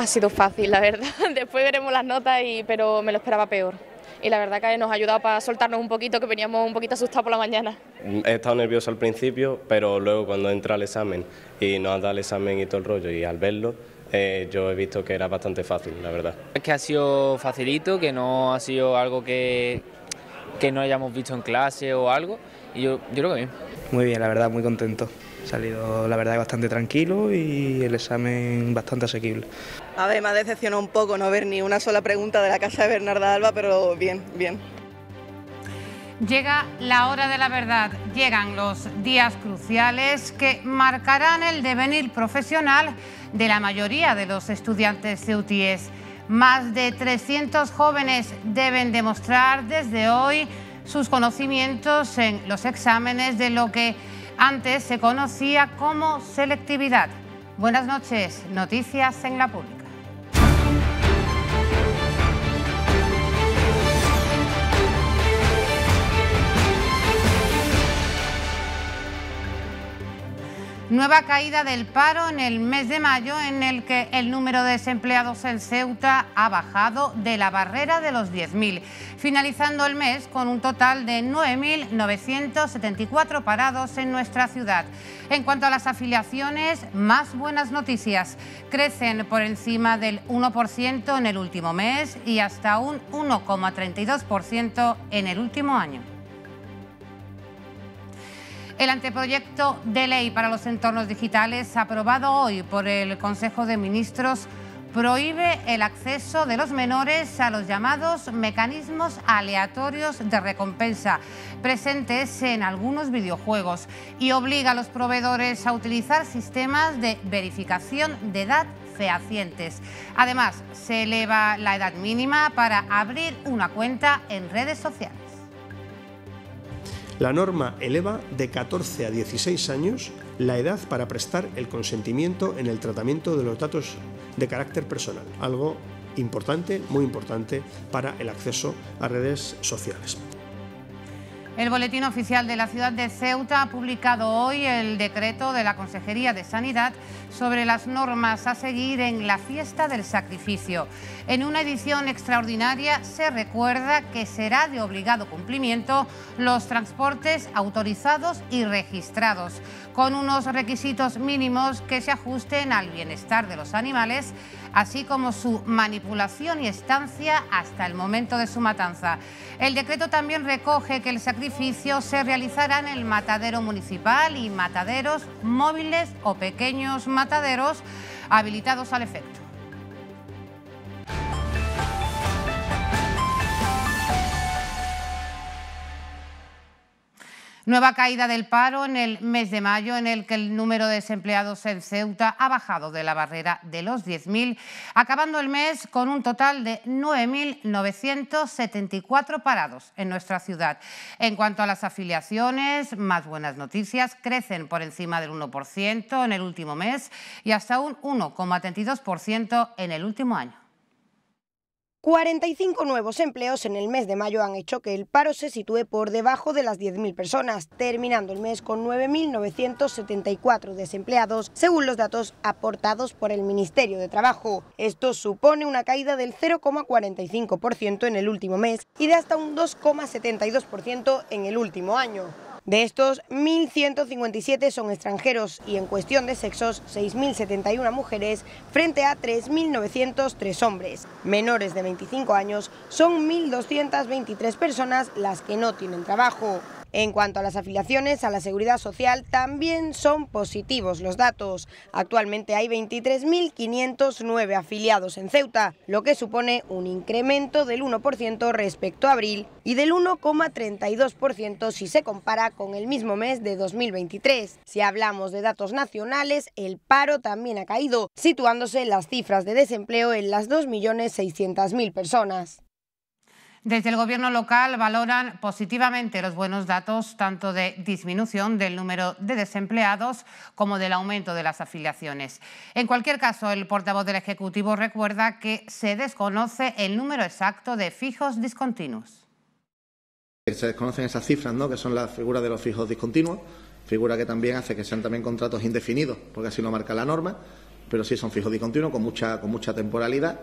Ha sido fácil, la verdad. Después veremos las notas, pero me lo esperaba peor. Y la verdad que nos ha ayudado para soltarnos un poquito, que veníamos un poquito asustados por la mañana. He estado nervioso al principio, pero luego cuando entra el examen y nos da el examen y todo el rollo, y al verlo, eh, yo he visto que era bastante fácil, la verdad. Es que ha sido facilito, que no ha sido algo que, no hayamos visto en clase o algo, y yo, yo creo que bien. Muy bien, la verdad, muy contento. He salido, la verdad, bastante tranquilo y el examen bastante asequible. A ver, me un poco no ver ni una sola pregunta de la casa de Bernarda Alba, pero bien, bien. Llega la hora de la verdad, llegan los días cruciales que marcarán el devenir profesional de la mayoría de los estudiantes de UTIES. Más de 300 jóvenes deben demostrar desde hoy sus conocimientos en los exámenes de lo que antes se conocía como selectividad. Buenas noches, noticias en la pública. Nueva caída del paro en el mes de mayo en el que el número de desempleados en Ceuta ha bajado de la barrera de los 10.000, finalizando el mes con un total de 9.974 parados en nuestra ciudad. En cuanto a las afiliaciones, más buenas noticias. Crecen por encima del 1% en el último mes y hasta un 1,32% en el último año. El anteproyecto de ley para los entornos digitales aprobado hoy por el Consejo de Ministros prohíbe el acceso de los menores a los llamados mecanismos aleatorios de recompensa presentes en algunos videojuegos y obliga a los proveedores a utilizar sistemas de verificación de edad fehacientes. Además, se eleva la edad mínima para abrir una cuenta en redes sociales. La norma eleva de 14 a 16 años la edad para prestar el consentimiento en el tratamiento de los datos de carácter personal, algo importante, muy importante para el acceso a redes sociales. El Boletín Oficial de la Ciudad de Ceuta ha publicado hoy el decreto de la Consejería de Sanidad sobre las normas a seguir en la fiesta del sacrificio. En una edición extraordinaria se recuerda que será de obligado cumplimiento los transportes autorizados y registrados, con unos requisitos mínimos que se ajusten al bienestar de los animales, así como su manipulación y estancia hasta el momento de su matanza. El decreto también recoge que el se realizarán en el matadero municipal y mataderos móviles o pequeños mataderos habilitados al efecto. Nueva caída del paro en el mes de mayo, en el que el número de desempleados en Ceuta ha bajado de la barrera de los 10.000, acabando el mes con un total de 9.974 parados en nuestra ciudad. En cuanto a las afiliaciones, más buenas noticias, crecen por encima del 1% en el último mes y hasta un 1,32% en el último año. 45 nuevos empleos en el mes de mayo han hecho que el paro se sitúe por debajo de las 10.000 personas, terminando el mes con 9.974 desempleados, según los datos aportados por el Ministerio de Trabajo. Esto supone una caída del 0,45% en el último mes y de hasta un 2,72% en el último año. De estos, 1.157 son extranjeros y en cuestión de sexos, 6.071 mujeres frente a 3.903 hombres. Menores de 25 años son 1.223 personas las que no tienen trabajo. En cuanto a las afiliaciones a la seguridad social, también son positivos los datos. Actualmente hay 23.509 afiliados en Ceuta, lo que supone un incremento del 1% respecto a abril y del 1,32% si se compara con el mismo mes de 2023. Si hablamos de datos nacionales, el paro también ha caído, situándose las cifras de desempleo en las 2.600.000 personas. Desde el Gobierno local valoran positivamente los buenos datos tanto de disminución del número de desempleados como del aumento de las afiliaciones. En cualquier caso, el portavoz del Ejecutivo recuerda que se desconoce el número exacto de fijos discontinuos. Se desconocen esas cifras, ¿no? que son la figura de los fijos discontinuos, figura que también hace que sean también contratos indefinidos, porque así lo marca la norma, pero sí son fijos discontinuos con mucha, con mucha temporalidad.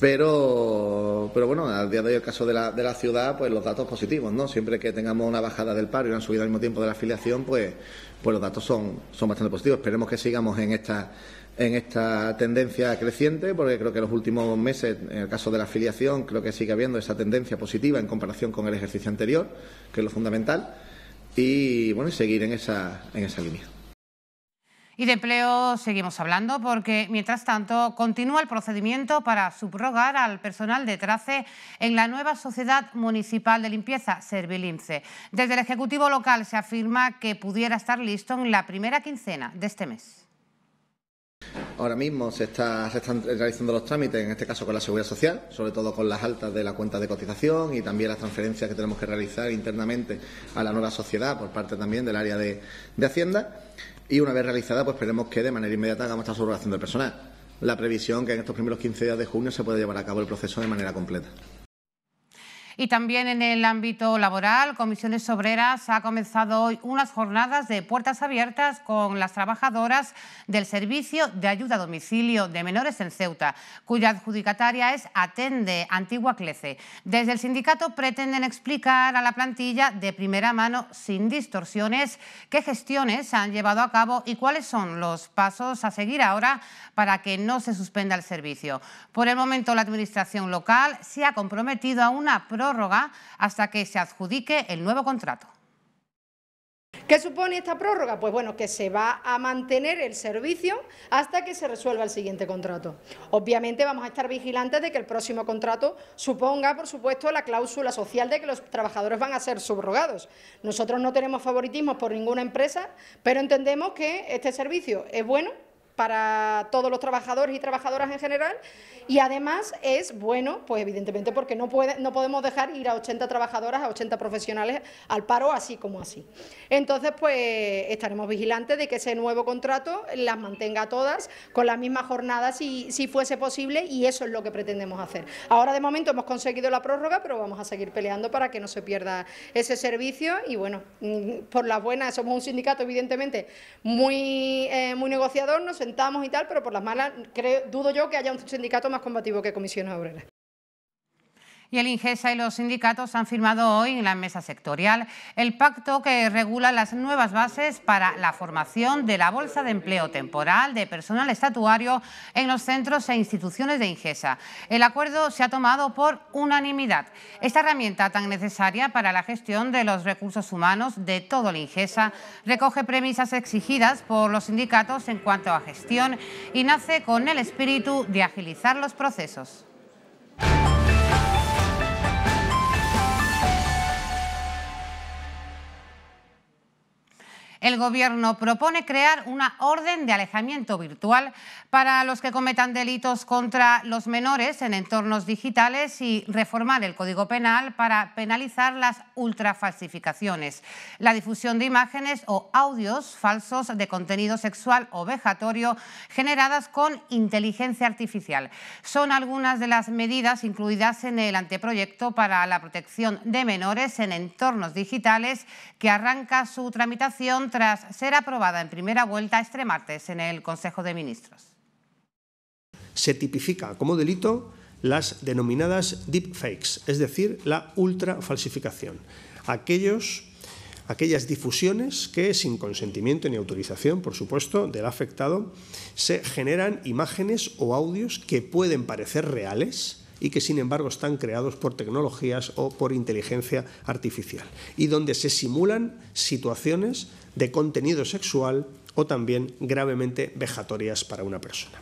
Pero, pero bueno, al día de hoy el caso de la, de la ciudad, pues los datos positivos, ¿no? Siempre que tengamos una bajada del paro y una subida al mismo tiempo de la afiliación, pues, pues los datos son, son bastante positivos. Esperemos que sigamos en esta, en esta tendencia creciente, porque creo que en los últimos meses, en el caso de la afiliación, creo que sigue habiendo esa tendencia positiva en comparación con el ejercicio anterior, que es lo fundamental, y bueno, seguir en esa, en esa línea. Y de empleo seguimos hablando porque, mientras tanto, continúa el procedimiento para subrogar al personal de Trace en la nueva Sociedad Municipal de Limpieza, Servilince. Desde el Ejecutivo Local se afirma que pudiera estar listo en la primera quincena de este mes. Ahora mismo se, está, están realizando los trámites, en este caso con la Seguridad Social, sobre todo con las altas de la cuenta de cotización y también las transferencias que tenemos que realizar internamente a la nueva sociedad por parte también del área de Hacienda. Y una vez realizada, pues esperemos que de manera inmediata hagamos esta subrogación del personal. La previsión que en estos primeros quince días de junio se pueda llevar a cabo el proceso de manera completa. Y también en el ámbito laboral, Comisiones Obreras ha comenzado hoy unas jornadas de puertas abiertas con las trabajadoras del Servicio de Ayuda a Domicilio de Menores en Ceuta, cuya adjudicataria es Atende Antigua Clece. Desde el sindicato pretenden explicar a la plantilla de primera mano, sin distorsiones, qué gestiones han llevado a cabo y cuáles son los pasos a seguir ahora para que no se suspenda el servicio. Por el momento, la Administración local se ha comprometido a una prórroga hasta que se adjudique el nuevo contrato. ¿Qué supone esta prórroga? Pues bueno, que se va a mantener el servicio hasta que se resuelva el siguiente contrato. Obviamente vamos a estar vigilantes de que el próximo contrato suponga, por supuesto, la cláusula social de que los trabajadores van a ser subrogados. Nosotros no tenemos favoritismos por ninguna empresa, pero entendemos que este servicio es bueno para todos los trabajadores y trabajadoras en general y además es bueno, pues evidentemente porque no, puede, no podemos dejar ir a 80 trabajadoras, a 80 profesionales al paro así como así. Entonces, pues estaremos vigilantes de que ese nuevo contrato las mantenga todas con la misma jornada si, si fuese posible y eso es lo que pretendemos hacer. Ahora de momento hemos conseguido la prórroga, pero vamos a seguir peleando para que no se pierda ese servicio y bueno, mm, por las buenas, somos un sindicato evidentemente muy, eh, muy negociador, no sentamos y tal, pero por las malas creo, dudo yo que haya un sindicato más combativo que Comisiones Obreras y el INGESA y los sindicatos han firmado hoy en la mesa sectorial el pacto que regula las nuevas bases para la formación de la bolsa de empleo temporal de personal estatuario en los centros e instituciones de INGESA. El acuerdo se ha tomado por unanimidad. Esta herramienta tan necesaria para la gestión de los recursos humanos de todo el INGESA recoge premisas exigidas por los sindicatos en cuanto a gestión y nace con el espíritu de agilizar los procesos. el Gobierno propone crear una orden de alejamiento virtual para los que cometan delitos contra los menores en entornos digitales y reformar el Código Penal para penalizar las ultrafalsificaciones, la difusión de imágenes o audios falsos de contenido sexual o vejatorio generadas con inteligencia artificial. Son algunas de las medidas incluidas en el anteproyecto para la protección de menores en entornos digitales que arranca su tramitación tras ser aprobada en primera vuelta este martes en el Consejo de Ministros. Se tipifica como delito las denominadas deepfakes, es decir, la ultrafalsificación. Aquellos, aquellas difusiones que, sin consentimiento ni autorización, por supuesto, del afectado, se generan imágenes o audios que pueden parecer reales, y que sin embargo están creados por tecnologías o por inteligencia artificial, y donde se simulan situaciones de contenido sexual o también gravemente vejatorias para una persona.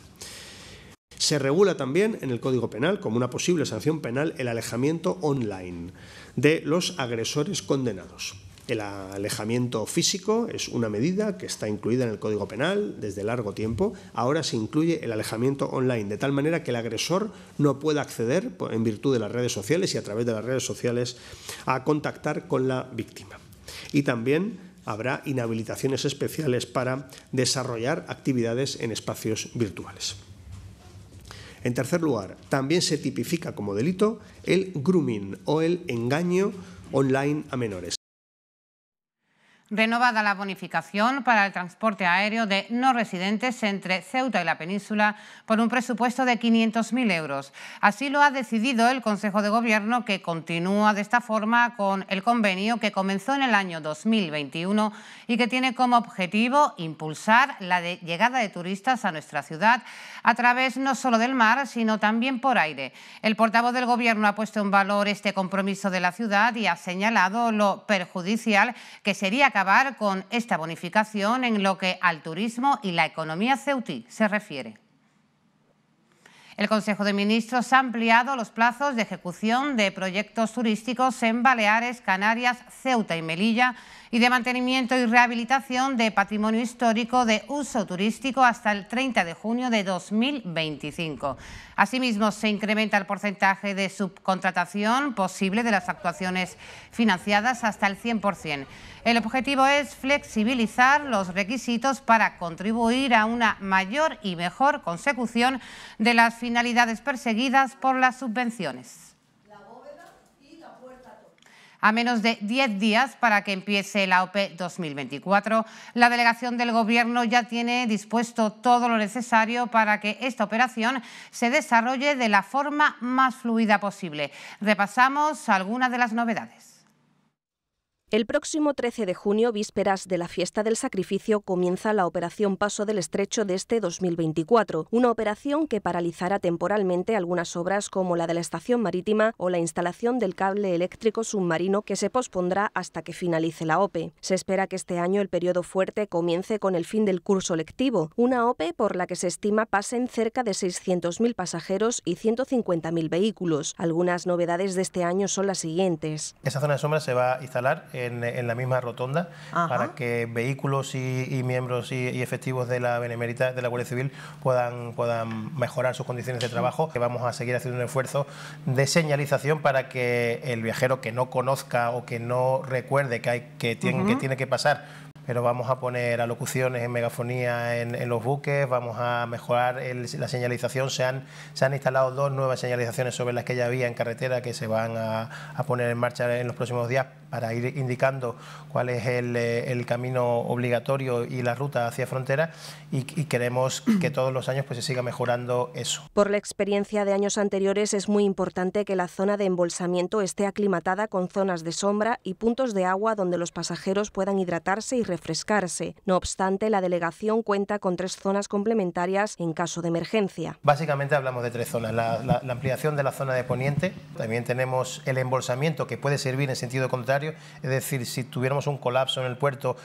Se regula también en el Código Penal como una posible sanción penal el alejamiento online de los agresores condenados el alejamiento físico es una medida que está incluida en el Código Penal desde largo tiempo. Ahora se incluye el alejamiento online, de tal manera que el agresor no pueda acceder en virtud de las redes sociales y a través de las redes sociales a contactar con la víctima. Y también habrá inhabilitaciones especiales para desarrollar actividades en espacios virtuales. En tercer lugar, también se tipifica como delito el grooming o el engaño online a menores renovada la bonificación para el transporte aéreo de no residentes entre Ceuta y la península por un presupuesto de 500.000 euros. Así lo ha decidido el Consejo de Gobierno que continúa de esta forma con el convenio que comenzó en el año 2021 y que tiene como objetivo impulsar la llegada de turistas a nuestra ciudad a través no solo del mar, sino también por aire. El portavoz del Gobierno ha puesto en valor este compromiso de la ciudad y ha señalado lo perjudicial que sería acabar con esta bonificación en lo que al turismo y la economía ceutí se refiere. El Consejo de Ministros ha ampliado los plazos de ejecución de proyectos turísticos en Baleares, Canarias, Ceuta y Melilla y de mantenimiento y rehabilitación de patrimonio histórico de uso turístico hasta el 30 de junio de 2025. Asimismo, se incrementa el porcentaje de subcontratación posible de las actuaciones financiadas hasta el 100%. El objetivo es flexibilizar los requisitos para contribuir a una mayor y mejor consecución de las finalidades perseguidas por las subvenciones a menos de 10 días para que empiece la OPE 2024. La delegación del Gobierno ya tiene dispuesto todo lo necesario para que esta operación se desarrolle de la forma más fluida posible. Repasamos algunas de las novedades. El próximo 13 de junio, vísperas de la fiesta del sacrificio, comienza la operación Paso del Estrecho de este 2024, una operación que paralizará temporalmente algunas obras como la de la estación marítima o la instalación del cable eléctrico submarino que se pospondrá hasta que finalice la OPE. Se espera que este año el periodo fuerte comience con el fin del curso lectivo, una OPE por la que se estima pasen cerca de 600.000 pasajeros y 150.000 vehículos. Algunas novedades de este año son las siguientes. Esa zona de sombra se va a instalar en, la misma rotonda para que vehículos y, miembros y, efectivos de la Benemérita, de la Guardia Civil, puedan, puedan mejorar sus condiciones de trabajo. Que vamos a seguir haciendo un esfuerzo de señalización para que el viajero que no conozca o que no recuerde que, hay, que, tiene, que tiene que pasar pero vamos a poner alocuciones en megafonía en, los buques, vamos a mejorar la señalización. Se han, se han instalado dos nuevas señalizaciones sobre las que ya había en carretera que se van a poner en marcha en los próximos días para ir indicando cuál es eh, el, camino obligatorio y la ruta hacia frontera y, queremos que todos los años pues, se siga mejorando eso. Por la experiencia de años anteriores es muy importante que la zona de embolsamiento esté aclimatada con zonas de sombra y puntos de agua donde los pasajeros puedan hidratarse y refrescarse. No obstante, la delegación cuenta con tres zonas complementarias en caso de emergencia. Básicamente hablamos de tres zonas. la ampliación de la zona de poniente, también tenemos el embolsamiento que puede servir en sentido contrario es decir, si tuviéramos un colapso en el puerto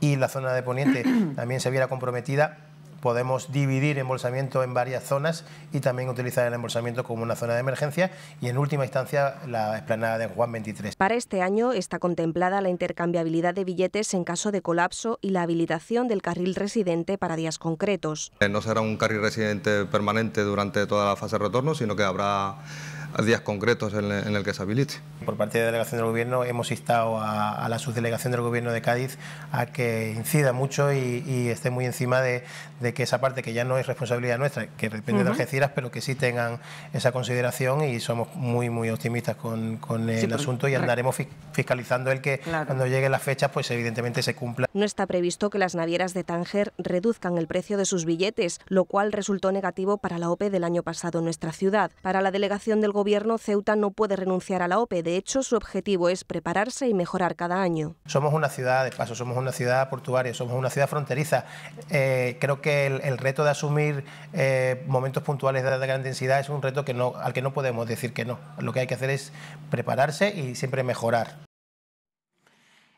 y la zona de Poniente también se viera comprometida, podemos dividir embolsamiento en varias zonas y también utilizar el embolsamiento como una zona de emergencia y en última instancia la explanada de Juan 23. Para este año está contemplada la intercambiabilidad de billetes en caso de colapso y la habilitación del carril residente para días concretos. Eh, no será un carril residente permanente durante toda la fase de retorno, sino que habrá a días concretos en, el que se habilite. Por parte de la delegación del gobierno hemos instado a, la subdelegación del gobierno de Cádiz a que incida mucho y, esté muy encima de, de, que esa parte que ya no es responsabilidad nuestra, que depende de Algeciras, pero que sí tengan esa consideración y somos muy, muy optimistas con, el asunto y andaremos fiscalizando el que cuando lleguen las fechas, pues evidentemente se cumpla. No está previsto que las navieras de Tánger reduzcan el precio de sus billetes, lo cual resultó negativo para la OPE del año pasado en nuestra ciudad. Para la delegación del gobierno gobierno, Ceuta no puede renunciar a la OPE. De hecho, su objetivo es prepararse y mejorar cada año. Somos una ciudad de paso, somos una ciudad portuaria, somos una ciudad fronteriza. Eh, creo que el, reto de asumir eh, momentos puntuales de, gran densidad es un reto al que no podemos decir que no. Lo que hay que hacer es prepararse y siempre mejorar.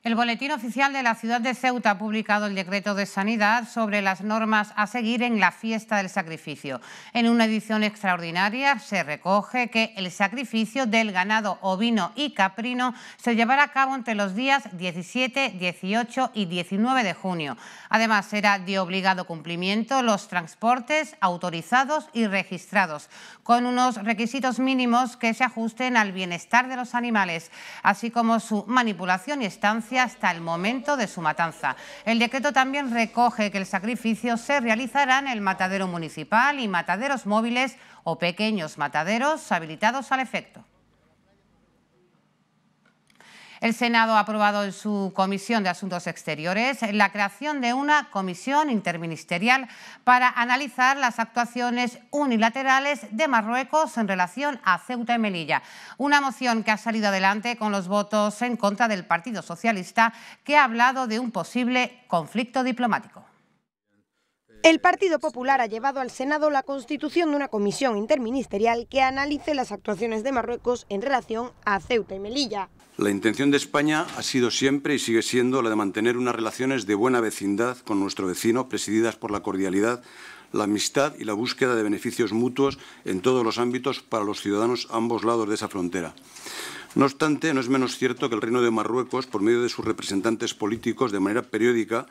El Boletín Oficial de la Ciudad de Ceuta ha publicado el decreto de sanidad sobre las normas a seguir en la fiesta del sacrificio. En una edición extraordinaria se recoge que el sacrificio del ganado ovino y caprino se llevará a cabo entre los días 17, 18 y 19 de junio. Además, será de obligado cumplimiento los transportes autorizados y registrados, con unos requisitos mínimos que se ajusten al bienestar de los animales, así como su manipulación y estancia hasta el momento de su matanza. El decreto también recoge que el sacrificio se realizará en el matadero municipal y mataderos móviles o pequeños mataderos habilitados al efecto. El Senado ha aprobado en su Comisión de Asuntos Exteriores la creación de una comisión interministerial para analizar las actuaciones unilaterales de Marruecos en relación a Ceuta y Melilla. Una moción que ha salido adelante con los votos en contra del Partido Socialista, que ha hablado de un posible conflicto diplomático. El Partido Popular ha llevado al Senado la constitución de una comisión interministerial que analice las actuaciones de Marruecos en relación a Ceuta y Melilla. La intención de España ha sido siempre y sigue siendo la de mantener unas relaciones de buena vecindad con nuestro vecino, presididas por la cordialidad, la amistad y la búsqueda de beneficios mutuos en todos los ámbitos para los ciudadanos a ambos lados de esa frontera. No obstante, no es menos cierto que el Reino de Marruecos, por medio de sus representantes políticos, de manera periódica,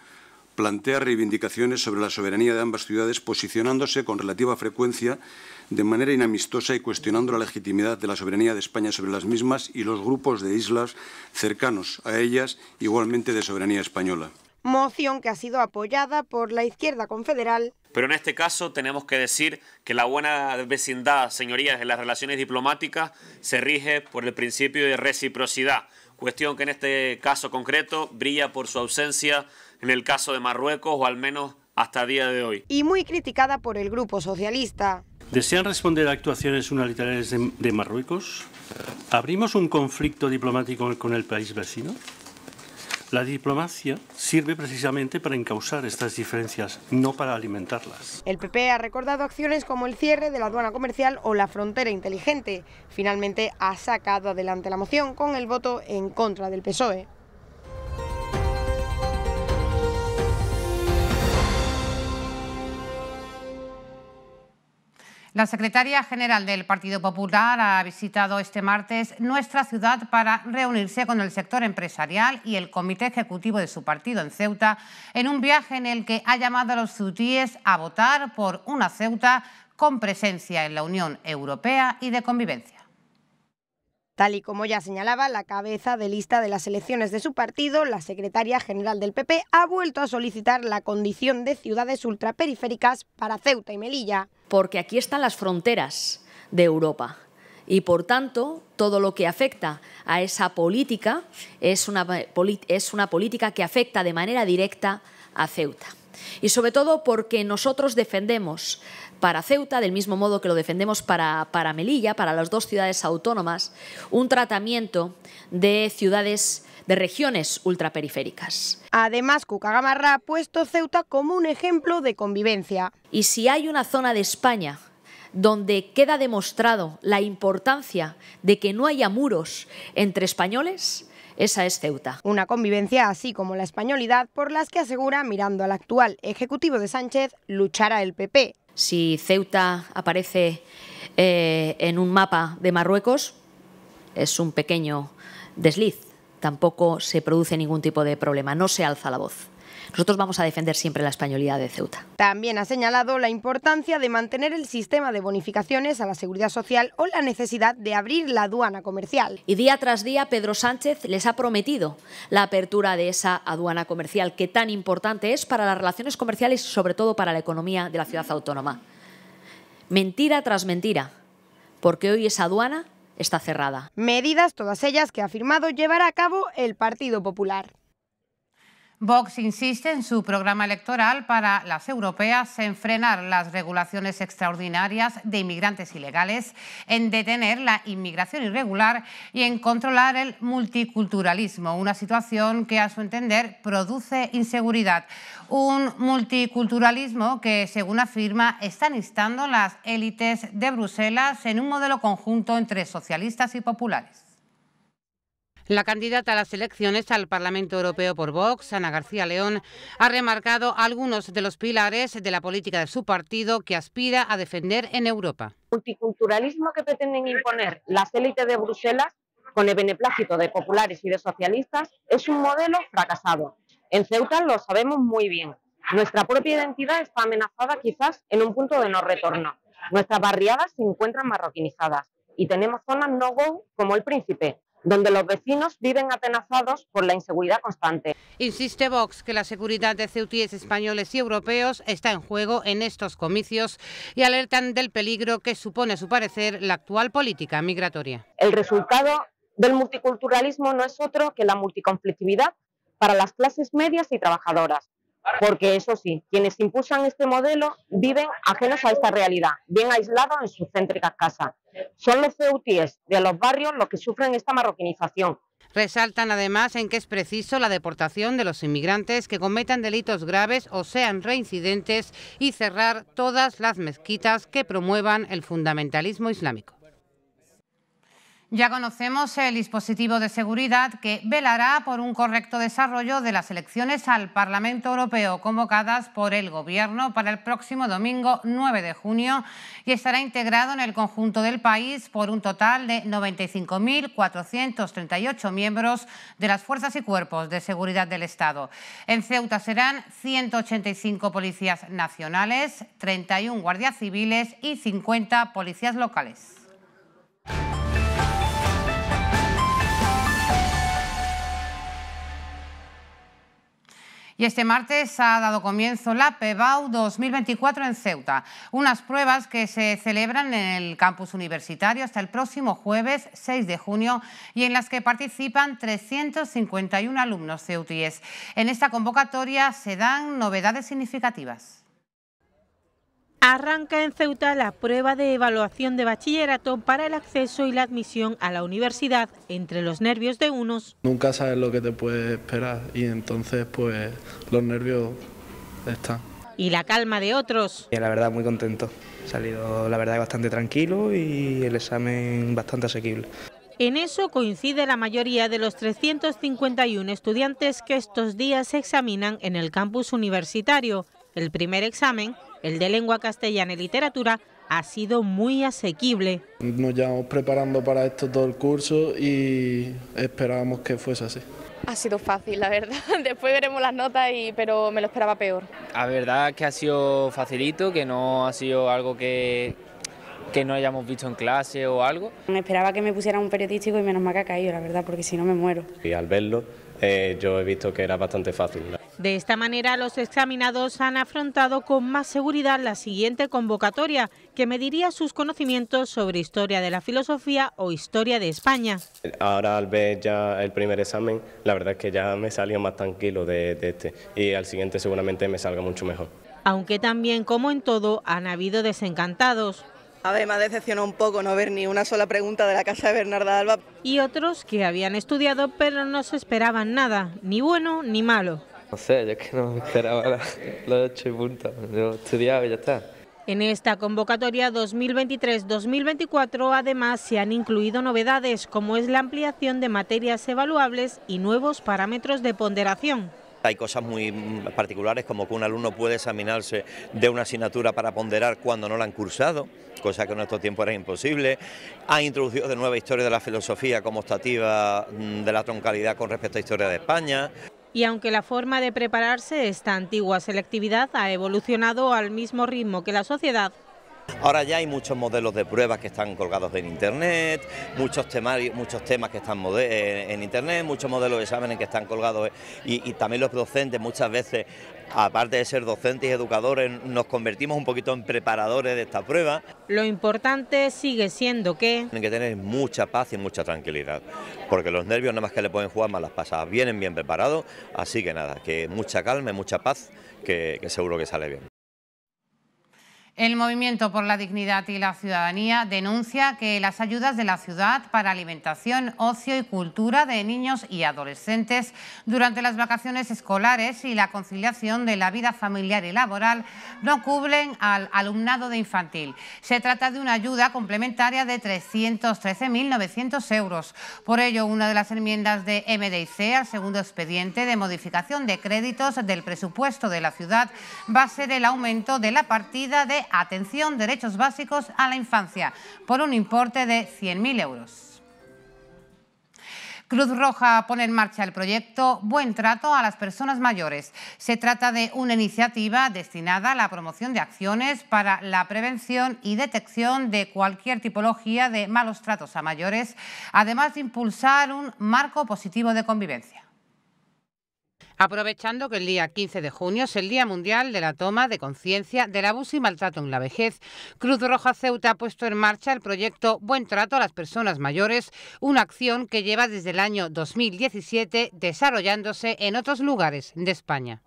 plantea reivindicaciones sobre la soberanía de ambas ciudades, posicionándose con relativa frecuencia de manera inamistosa y cuestionando la legitimidad de la soberanía de España sobre las mismas y los grupos de islas cercanos a ellas, igualmente de soberanía española. Moción que ha sido apoyada por la izquierda confederal pero en este caso tenemos que decir que la buena vecindad, señorías, en las relaciones diplomáticas se rige por el principio de reciprocidad cuestión que en este caso concreto brilla por su ausencia en el caso de Marruecos o al menos hasta día de hoy. Y muy criticada por el Grupo Socialista. ¿Desean responder a actuaciones unilaterales de, de Marruecos? ¿Abrimos un conflicto diplomático con el país vecino? La diplomacia sirve precisamente para encauzar estas diferencias, no para alimentarlas. El PP ha recordado acciones como el cierre de la aduana comercial o la frontera inteligente. Finalmente ha sacado adelante la moción con el voto en contra del PSOE. La secretaria general del Partido Popular ha visitado este martes nuestra ciudad para reunirse con el sector empresarial y el comité ejecutivo de su partido en Ceuta en un viaje en el que ha llamado a los ceutíes a votar por una Ceuta con presencia en la Unión Europea y de convivencia. Tal y como ya señalaba la cabeza de lista de las elecciones de su partido, la secretaria general del PP ha vuelto a solicitar la condición de ciudades ultraperiféricas para Ceuta y Melilla porque aquí están las fronteras de Europa. Y por tanto, todo lo que afecta a esa política es una, eh, política que afecta de manera directa a Ceuta y sobre todo porque nosotros defendemos para Ceuta, del mismo modo que lo defendemos para, Melilla, para las dos ciudades autónomas, un tratamiento de ciudades de regiones ultraperiféricas. Además, Cucagamarra ha puesto Ceuta como un ejemplo de convivencia. Y si hay una zona de España donde queda demostrado la importancia de que no haya muros entre españoles, esa es Ceuta. Una convivencia así como la españolidad por las que asegura, mirando al actual Ejecutivo de Sánchez, luchará el PP. Si Ceuta aparece eh, en un mapa de Marruecos, es un pequeño desliz. Tampoco se produce ningún tipo de problema, no se alza la voz. Nosotros vamos a defender siempre la españolidad de Ceuta. También ha señalado la importancia de mantener el sistema de bonificaciones a la seguridad social o la necesidad de abrir la aduana comercial. Y día tras día Pedro Sánchez les ha prometido la apertura de esa aduana comercial que tan importante es para las relaciones comerciales y sobre todo para la economía de la ciudad autónoma. Mentira tras mentira, porque hoy esa aduana está cerrada. Medidas, todas ellas que ha firmado llevará a cabo el Partido Popular. Vox insiste en su programa electoral para las europeas en frenar las regulaciones extraordinarias de inmigrantes ilegales, en detener la inmigración irregular y en controlar el multiculturalismo, una situación que a su entender produce inseguridad. Un multiculturalismo que, según afirma, están instando las élites de Bruselas en un modelo conjunto entre socialistas y populares. La candidata a las elecciones al Parlamento Europeo por Vox, Ana García León, ha remarcado algunos de los pilares de la política de su partido que aspira a defender en Europa. El multiculturalismo que pretenden imponer las élites de Bruselas con el beneplácito de populares y de socialistas es un modelo fracasado. En Ceuta lo sabemos muy bien. Nuestra propia identidad está amenazada quizás en un punto de no retorno. Nuestras barriadas se encuentran marroquinizadas y tenemos zonas no-go como el Príncipe, donde los vecinos viven atenazados por la inseguridad constante. Insiste Vox que la seguridad de ceutíes españoles y europeos está en juego en estos comicios y alertan del peligro que supone, su parecer, la actual política migratoria. El resultado del multiculturalismo no es otro que la multiconflictividad para las clases medias y trabajadoras, porque eso sí, quienes impulsan este modelo viven ajenos a esta realidad, bien aislados en sus céntricas casas. Son los ceutíes de los barrios los que sufren esta marroquinización. Resaltan además en que es preciso la deportación de los inmigrantes que cometan delitos graves o sean reincidentes y cerrar todas las mezquitas que promuevan el fundamentalismo islámico. Ya conocemos el dispositivo de seguridad que velará por un correcto desarrollo de las elecciones al Parlamento Europeo convocadas por el Gobierno para el próximo domingo 9 de junio y estará integrado en el conjunto del país por un total de 95.438 miembros de las fuerzas y cuerpos de seguridad del Estado. En Ceuta serán 185 policías nacionales, 31 guardias civiles y 50 policías locales. Y este martes ha dado comienzo la PEBAU 2024 en Ceuta, unas pruebas que se celebran en el campus universitario hasta el próximo jueves 6 de junio y en las que participan 351 alumnos ceutíes. En esta convocatoria se dan novedades significativas. Arranca en Ceuta la prueba de evaluación de bachillerato para el acceso y la admisión a la universidad, entre los nervios de unos. Nunca sabes lo que te puede esperar y entonces pues los nervios están. Y la calma de otros. Y eh, la verdad muy contento, he salido la verdad bastante tranquilo y el examen bastante asequible. En eso coincide la mayoría de los 351 estudiantes que estos días se examinan en el campus universitario. El primer examen el de lengua castellana y literatura ha sido muy asequible. Nos llevamos preparando para esto todo el curso y esperábamos que fuese así. Ha sido fácil, la verdad. Después veremos las notas, y, pero me lo esperaba peor. La verdad que ha sido facilito, que no ha sido algo que, que no hayamos visto en clase o algo. Me esperaba que me pusieran un periodístico y menos mal que ha caído, la verdad, porque si no me muero. Y al verlo eh, yo he visto que era bastante fácil. De esta manera, los examinados han afrontado con más seguridad la siguiente convocatoria, que mediría sus conocimientos sobre historia de la filosofía o historia de España. Ahora, al ver ya el primer examen, la verdad es que ya me salió más tranquilo de este, y al siguiente seguramente me salga mucho mejor. Aunque también, como en todo, han habido desencantados. A ver, me ha un poco no ver ni una sola pregunta de la casa de Bernarda Alba. Y otros que habían estudiado pero no se esperaban nada, ni bueno ni malo. No sé, yo es que no me esperaba los hecho y punto, Yo estudiaba y ya está. En esta convocatoria 2023-2024 además se han incluido novedades como es la ampliación de materias evaluables y nuevos parámetros de ponderación. Hay cosas muy particulares como que un alumno puede examinarse de una asignatura para ponderar cuando no la han cursado cosa que en nuestro tiempo era imposible. Ha introducido de nueva historia de la filosofía como estativa mm, de la troncalidad con respecto a la historia de España. Y aunque la forma de prepararse, esta antigua selectividad ha evolucionado al mismo ritmo que la sociedad, Ahora ya hay muchos modelos de pruebas que están colgados en internet, muchos temarios, muchos temas que están en internet, muchos modelos de exámenes que están colgados y, también los docentes muchas veces aparte de ser docentes y educadores, nos convertimos un poquito en preparadores de esta prueba. Lo importante sigue siendo que... Tienen que tener mucha paz y mucha tranquilidad, porque los nervios nada más que le pueden jugar las pasadas, vienen bien preparados, así que nada, que mucha calma y mucha paz, que seguro que sale bien. El Movimiento por la Dignidad y la Ciudadanía denuncia que las ayudas de la ciudad para alimentación, ocio y cultura de niños y adolescentes durante las vacaciones escolares y la conciliación de la vida familiar y laboral no cubren al alumnado de infantil. Se trata de una ayuda complementaria de 313.900 euros. Por ello, una de las enmiendas de MDIC al segundo expediente de modificación de créditos del presupuesto de la ciudad va a ser el aumento de la partida de Atención Derechos Básicos a la Infancia por un importe de 100.000 euros. Cruz Roja pone en marcha el proyecto Buen Trato a las Personas Mayores. Se trata de una iniciativa destinada a la promoción de acciones para la prevención y detección de cualquier tipología de malos tratos a mayores, además de impulsar un marco positivo de convivencia. Aprovechando que el día 15 de junio es el Día Mundial de la Toma de Conciencia del Abuso y Maltrato en la Vejez, Cruz Roja Ceuta ha puesto en marcha el proyecto Buen Trato a las Personas Mayores, una acción que lleva desde el año 2017 desarrollándose en otros lugares de España.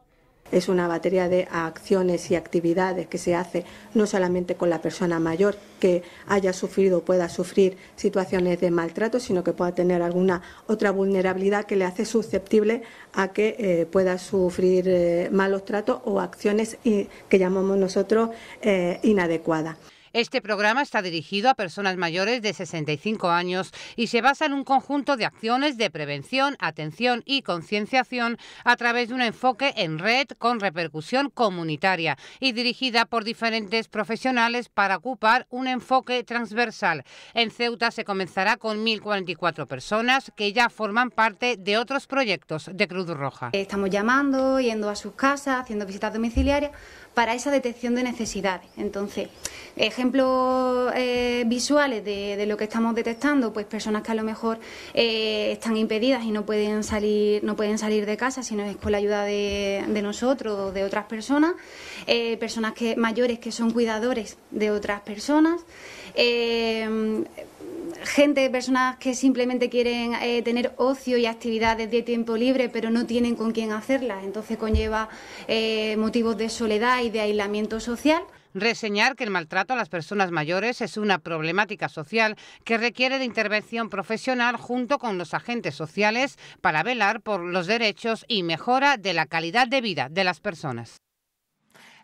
Es una batería de acciones y actividades que se hace no solamente con la persona mayor que haya sufrido o pueda sufrir situaciones de maltrato, sino que pueda tener alguna otra vulnerabilidad que le hace susceptible a que eh, pueda sufrir eh, malos tratos o acciones que llamamos nosotros eh, inadecuadas. Este programa está dirigido a personas mayores de 65 años y se basa en un conjunto de acciones de prevención, atención y concienciación a través de un enfoque en red con repercusión comunitaria y dirigida por diferentes profesionales para ocupar un enfoque transversal. En Ceuta se comenzará con 1.044 personas que ya forman parte de otros proyectos de Cruz Roja. Estamos llamando, yendo a sus casas, haciendo visitas domiciliarias para esa detección de necesidades. Entonces, ejemplos eh, visuales de, lo que estamos detectando, pues personas que a lo mejor eh, están impedidas y no pueden salir, no pueden salir de casa, sino es con la ayuda de, nosotros o de otras personas, eh, personas que, mayores que son cuidadores de otras personas gente, personas que simplemente quieren tener ocio y actividades de tiempo libre, pero no tienen con quién hacerlas. Entonces conlleva motivos de soledad y de aislamiento social. Reseñar que el maltrato a las personas mayores es una problemática social que requiere de intervención profesional junto con los agentes sociales para velar por los derechos y mejora de la calidad de vida de las personas.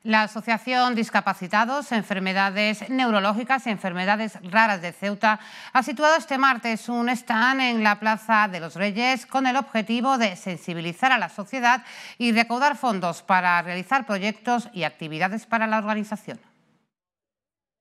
La Asociación Discapacitados, Enfermedades Neurológicas y Enfermedades Raras de Ceuta ha situado este martes un stand en la Plaza de los Reyes con el objetivo de sensibilizar a la sociedad y recaudar fondos para realizar proyectos y actividades para la organización.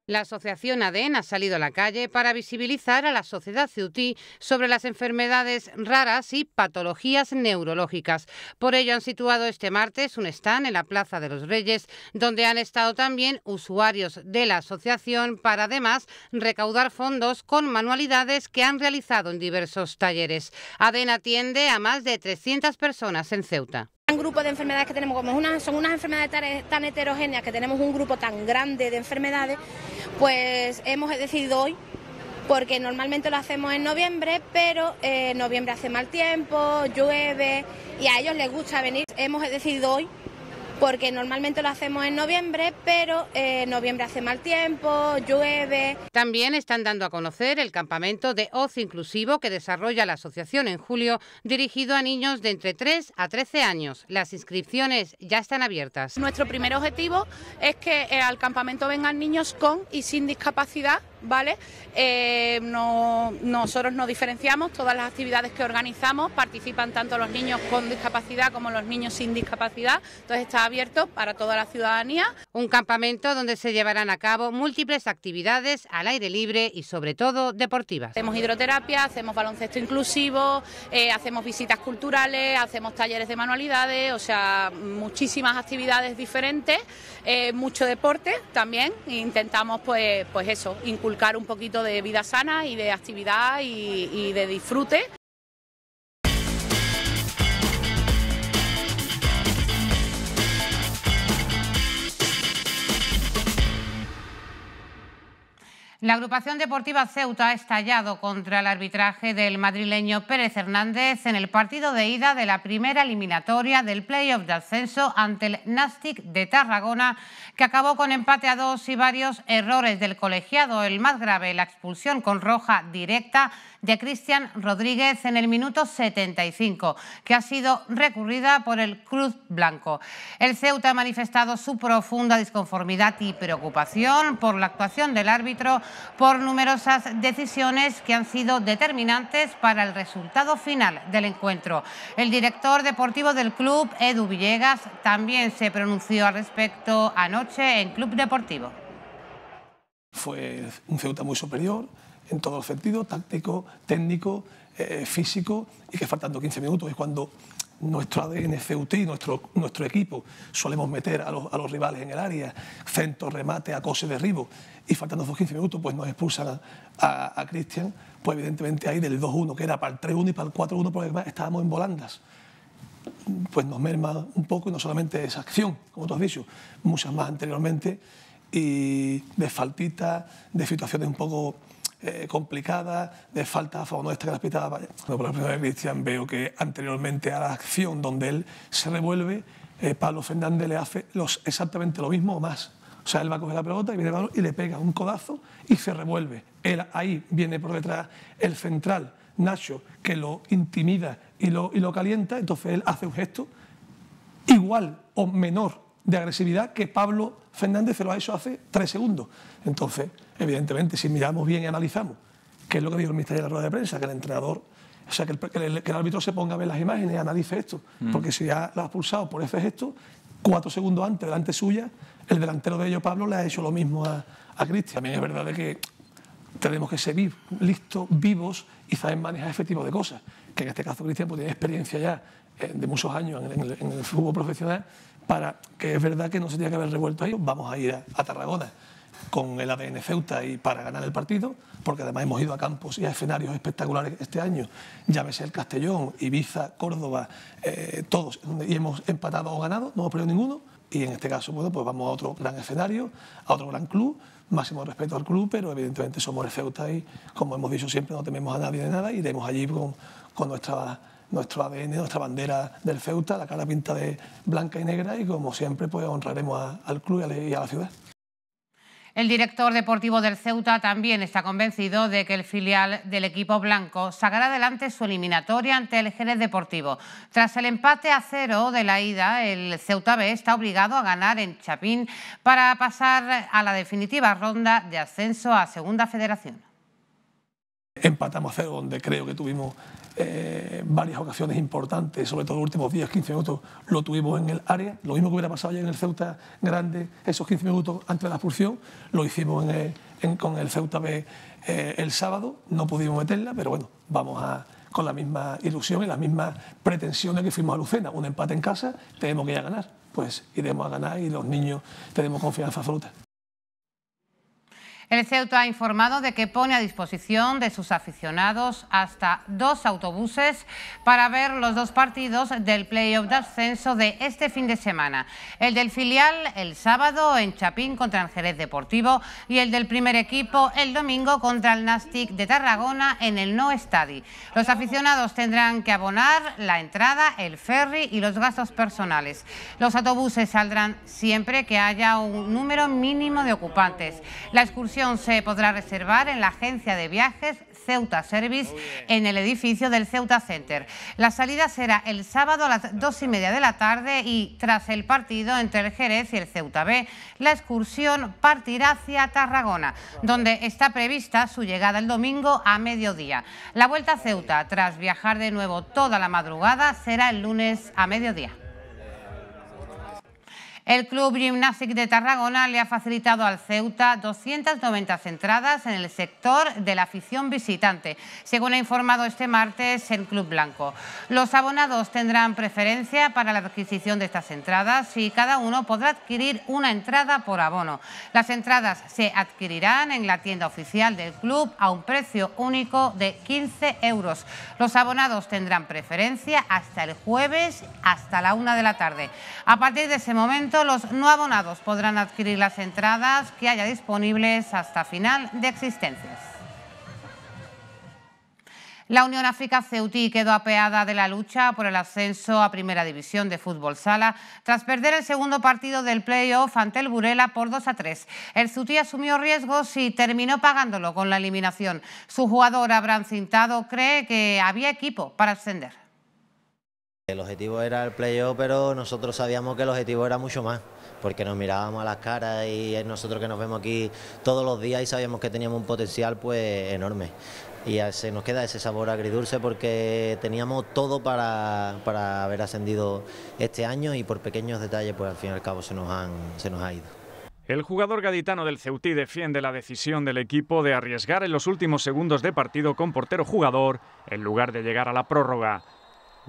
La asociación ADEN ha salido a la calle para visibilizar a la sociedad ceutí sobre las enfermedades raras y patologías neurológicas. Por ello han situado este martes un stand en la Plaza de los Reyes, donde han estado también usuarios de la asociación para además recaudar fondos con manualidades que han realizado en diversos talleres. ADEN atiende a más de 300 personas en Ceuta. Un grupo de enfermedades que tenemos, como son unas enfermedades tan, heterogéneas, que tenemos un grupo tan grande de enfermedades, pues hemos decidido hoy, porque normalmente lo hacemos en noviembre, pero en eh, noviembre hace mal tiempo, llueve y a ellos les gusta venir. Hemos decidido hoy porque normalmente lo hacemos en noviembre, pero eh, noviembre hace mal tiempo, llueve. También están dando a conocer el campamento de Oz inclusivo que desarrolla la asociación en julio, dirigido a niños de entre 3 a 13 años. Las inscripciones ya están abiertas. Nuestro primer objetivo es que eh, al campamento vengan niños con y sin discapacidad ¿vale? Eh, no, nosotros nos diferenciamos, todas las actividades que organizamos participan tanto los niños con discapacidad como los niños sin discapacidad, entonces está abierto para toda la ciudadanía. Un campamento donde se llevarán a cabo múltiples actividades al aire libre y sobre todo deportivas. Hacemos hidroterapia, hacemos baloncesto inclusivo, eh, hacemos visitas culturales, hacemos talleres de manualidades, o sea, muchísimas actividades diferentes, eh, mucho deporte también, intentamos pues, pues eso, incluir buscar un poquito de vida sana y de actividad y de disfrute. La agrupación deportiva Ceuta ha estallado contra el arbitraje del madrileño Pérez Hernández en el partido de ida de la primera eliminatoria del playoff de ascenso ante el Nastic de Tarragona, que acabó con empate a dos y varios errores del colegiado. El más grave, la expulsión con roja directa de Cristian Rodríguez en el minuto 75, que ha sido recurrida por el Cruz Blanco. El Ceuta ha manifestado su profunda disconformidad y preocupación por la actuación del árbitro por numerosas decisiones que han sido determinantes para el resultado final del encuentro. El director deportivo del club, Edu Villegas, también se pronunció al respecto anoche en Club Deportivo. Fue un Ceuta muy superior en todos los sentidos, táctico, técnico, eh, físico, y que faltando 15 minutos es cuando nuestro ADN nuestro, nuestro equipo, solemos meter a los, rivales en el área, centro, remate, de derribo, y faltando esos 15 minutos, pues nos expulsan a, Cristian, pues evidentemente ahí del 2-1, que era para el 3-1 y para el 4-1, porque además estábamos en volandas pues nos merma un poco, y no solamente esa acción, como tú has dicho, muchas más anteriormente, y de faltitas, de situaciones un poco eh, ...complicada, de falta a favor nuestra de las por la Cristian veo que anteriormente a la acción donde él se revuelve, eh, Pablo Fernández le hace los, exactamente lo mismo o más. O sea, él va a coger la pelota y viene y le pega un codazo y se revuelve. Él, ahí viene por detrás el central, Nacho, que lo intimida y lo, y lo calienta. Entonces él hace un gesto igual o menor de agresividad que Pablo Fernández se lo ha hecho hace tres segundos. Entonces, evidentemente, si miramos bien y analizamos qué es lo que dijo el Ministerio de la rueda de prensa, que el entrenador, o sea, que el, árbitro se ponga a ver las imágenes y analice esto, mm. porque si ya lo ha expulsado por ese gesto, cuatro segundos antes, delante suya, el delantero de ellos, Pablo, le ha hecho lo mismo a, Cristian. También es verdad que tenemos que ser listos, vivos y saber manejar ese de cosas, que en este caso Cristian pues, tiene experiencia ya eh, de muchos años en el fútbol profesional para que es verdad que no se tenía que haber revuelto ahí. Vamos a ir a, Tarragona con el ADN Ceuta y para ganar el partido, porque además hemos ido a campos y a escenarios espectaculares este año, llámese el Castellón, Ibiza, Córdoba, eh, todos, y hemos empatado o ganado, no hemos perdido ninguno, y en este caso, bueno, pues vamos a otro gran escenario, a otro gran club, máximo respeto al club, pero evidentemente somos el Ceuta y, como hemos dicho siempre, no tememos a nadie de nada, y iremos allí con, con nuestra nuestro ADN, nuestra bandera del Ceuta, la cara pinta de blanca y negra y como siempre pues honraremos al club y a la ciudad. El director deportivo del Ceuta también está convencido de que el filial del equipo blanco sacará adelante su eliminatoria ante el Jerez Deportivo. Tras el empate a cero de la ida, el Ceuta B está obligado a ganar en Chapín para pasar a la definitiva ronda de ascenso a Segunda Federación. Empatamos a cero, donde creo que tuvimos eh, varias ocasiones importantes, sobre todo los últimos días, 15 minutos, lo tuvimos en el área. Lo mismo que hubiera pasado allá en el Ceuta Grande, esos 15 minutos antes de la expulsión, lo hicimos con el Ceuta B eh, el sábado. No pudimos meterla, pero bueno, vamos a con la misma ilusión y las mismas pretensiones que fuimos a Lucena. Un empate en casa, tenemos que ir a ganar. Pues iremos a ganar y los niños tenemos confianza absoluta. El Ceuta ha informado de que pone a disposición de sus aficionados hasta dos autobuses para ver los dos partidos del playoff de ascenso de este fin de semana. El del filial el sábado en Chapín contra el Jerez Deportivo y el del primer equipo el domingo contra el Nastic de Tarragona en el No Estadi. Los aficionados tendrán que abonar la entrada, el ferry y los gastos personales. Los autobuses saldrán siempre que haya un número mínimo de ocupantes. La excursión excursión se podrá reservar en la agencia de viajes Ceuta Service en el edificio del Ceuta Center. La salida será el sábado a las dos y media de la tarde y tras el partido entre el Jerez y el Ceuta B, la excursión partirá hacia Tarragona, donde está prevista su llegada el domingo a mediodía. La vuelta a Ceuta, tras viajar de nuevo toda la madrugada, será el lunes a mediodía. El Club Gimnàstic de Tarragona le ha facilitado al Ceuta 290 entradas en el sector de la afición visitante, según ha informado este martes el Club Blanco. Los abonados tendrán preferencia para la adquisición de estas entradas y cada uno podrá adquirir una entrada por abono. Las entradas se adquirirán en la tienda oficial del club a un precio único de 15 euros. Los abonados tendrán preferencia hasta el jueves, hasta la una de la tarde. A partir de ese momento, los no abonados podrán adquirir las entradas que haya disponibles hasta final de existencias. La Unión África Ceutí quedó apeada de la lucha por el ascenso a Primera División de Fútbol Sala tras perder el segundo partido del playoff ante el Burela por 2 a 3. El Ceutí asumió riesgos y terminó pagándolo con la eliminación. Su jugador, Abraham Cintado, cree que había equipo para ascender. El objetivo era el playoff, pero nosotros sabíamos que el objetivo era mucho más, porque nos mirábamos a las caras y nosotros que nos vemos aquí todos los días y sabíamos que teníamos un potencial pues enorme. Y se nos queda ese sabor agridulce porque teníamos todo para, haber ascendido este año y por pequeños detalles pues al fin y al cabo se nos, se nos ha ido. El jugador gaditano del Ceutí defiende la decisión del equipo de arriesgar en los últimos segundos de partido con portero jugador en lugar de llegar a la prórroga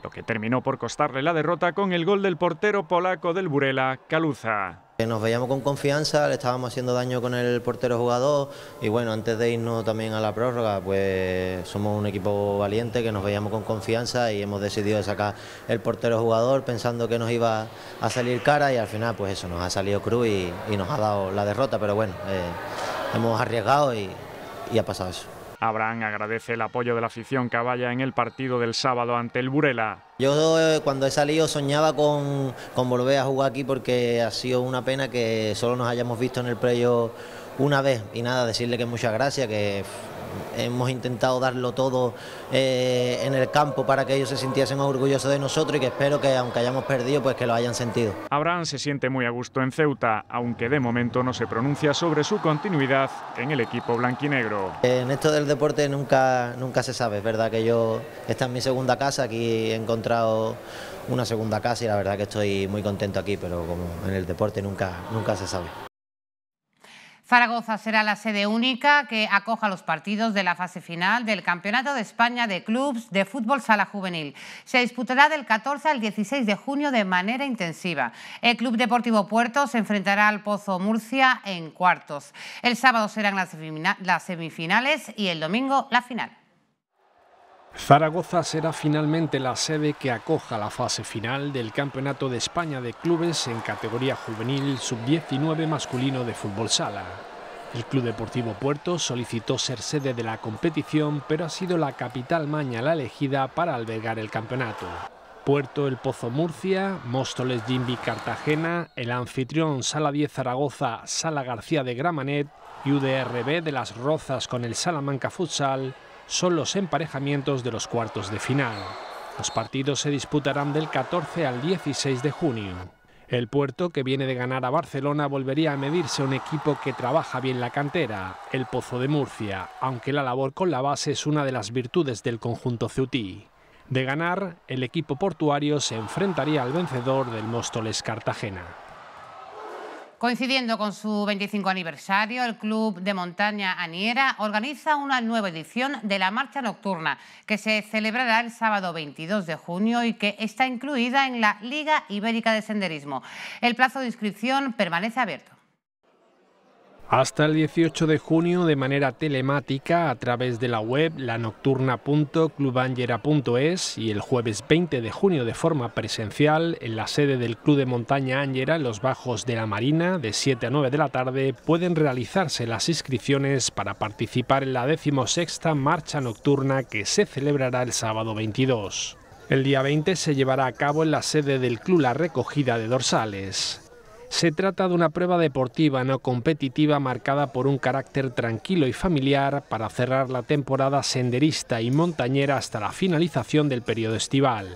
lo que terminó por costarle la derrota con el gol del portero polaco del Burela, Caluza. Nos veíamos con confianza, le estábamos haciendo daño con el portero jugador y bueno, antes de irnos también a la prórroga, pues somos un equipo valiente que nos veíamos con confianza y hemos decidido sacar el portero jugador pensando que nos iba a salir cara y al final pues eso, nos ha salido cruz y, nos ha dado la derrota, pero bueno, eh, hemos arriesgado y ha pasado eso. Abraham agradece el apoyo de la afición caballa en el partido del sábado ante el Burela. Yo eh, cuando he salido soñaba con, volver a jugar aquí porque ha sido una pena que solo nos hayamos visto en el playo una vez y nada, decirle que muchas gracias, que hemos intentado darlo todo eh, en el campo para que ellos se sintiesen orgullosos de nosotros y que espero que aunque hayamos perdido, pues que lo hayan sentido. Abraham se siente muy a gusto en Ceuta, aunque de momento no se pronuncia sobre su continuidad en el equipo blanquinegro. Eh, en esto del deporte nunca, nunca se sabe, es verdad que yo, esta es mi segunda casa, aquí he encontrado una segunda casa y la verdad que estoy muy contento aquí, pero como en el deporte nunca, nunca se sabe. Zaragoza será la sede única que acoja los partidos de la fase final del Campeonato de España de Clubs de Fútbol Sala Juvenil. Se disputará del 14 al 16 de junio de manera intensiva. El Club Deportivo Puerto se enfrentará al Pozo Murcia en cuartos. El sábado serán las semifinales y el domingo la final. Zaragoza será finalmente la sede que acoja la fase final del Campeonato de España de Clubes en categoría juvenil sub-19 masculino de fútbol sala. El Club Deportivo Puerto solicitó ser sede de la competición, pero ha sido la capital maña la elegida para albergar el campeonato. Puerto El Pozo Murcia, Móstoles Jimbi Cartagena, el anfitrión Sala 10 Zaragoza, Sala García de Gramanet y UDRB de Las Rozas con el Salamanca Futsal son los emparejamientos de los cuartos de final. Los partidos se disputarán del 14 al 16 de junio. El puerto, que viene de ganar a Barcelona, volvería a medirse un equipo que trabaja bien la cantera, el Pozo de Murcia, aunque la labor con la base es una de las virtudes del conjunto ceutí. De ganar, el equipo portuario se enfrentaría al vencedor del Móstoles Cartagena. Coincidiendo con su 25 aniversario, el Club de Montaña Aniera organiza una nueva edición de la Marcha Nocturna, que se celebrará el sábado 22 de junio y que está incluida en la Liga Ibérica de Senderismo. El plazo de inscripción permanece abierto. Hasta el 18 de junio, de manera telemática, a través de la web lanocturna.clubangera.es y el jueves 20 de junio de forma presencial, en la sede del Club de Montaña Ángera, en los Bajos de la Marina, de 7 a 9 de la tarde, pueden realizarse las inscripciones para participar en la 16 Marcha Nocturna que se celebrará el sábado 22. El día 20 se llevará a cabo en la sede del club la recogida de dorsales. Se trata de una prueba deportiva no competitiva marcada por un carácter tranquilo y familiar para cerrar la temporada senderista y montañera hasta la finalización del periodo estival.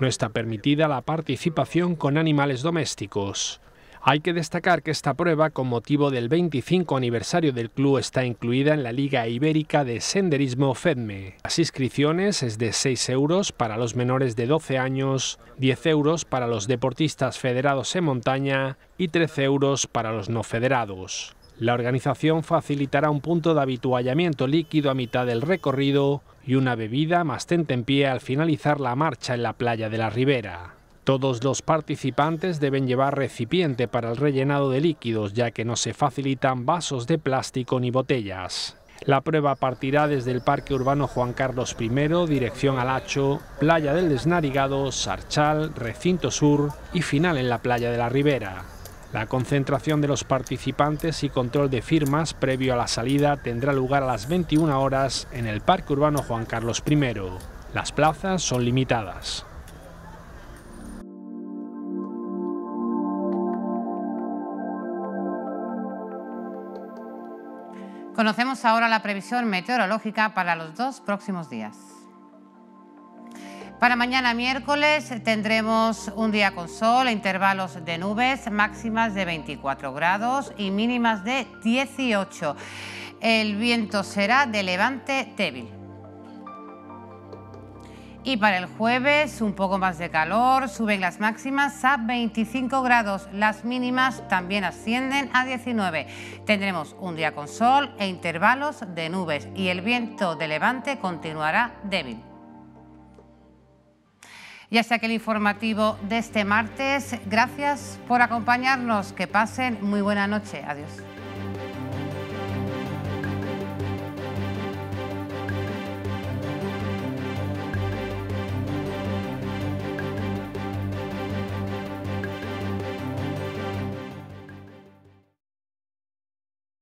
No está permitida la participación con animales domésticos. Hay que destacar que esta prueba, con motivo del 25 aniversario del club, está incluida en la Liga Ibérica de Senderismo FEDME. Las inscripciones es de 6 euros para los menores de 12 años, 10 euros para los deportistas federados en montaña y 13 euros para los no federados. La organización facilitará un punto de habituallamiento líquido a mitad del recorrido y una bebida más pie al finalizar la marcha en la playa de la Ribera. Todos los participantes deben llevar recipiente para el rellenado de líquidos, ya que no se facilitan vasos de plástico ni botellas. La prueba partirá desde el Parque Urbano Juan Carlos I, dirección Alacho, Playa del Desnarigado, Sarchal, Recinto Sur y final en la Playa de la Ribera. La concentración de los participantes y control de firmas previo a la salida tendrá lugar a las 21 horas en el Parque Urbano Juan Carlos I. Las plazas son limitadas. Conocemos ahora la previsión meteorológica para los dos próximos días. Para mañana miércoles tendremos un día con sol, intervalos de nubes, máximas de 24 grados y mínimas de 18. El viento será de levante débil. Y para el jueves, un poco más de calor, suben las máximas a 25 grados, las mínimas también ascienden a 19. Tendremos un día con sol e intervalos de nubes y el viento de levante continuará débil. Y hasta aquí el informativo de este martes. Gracias por acompañarnos. Que pasen muy buena noche. Adiós.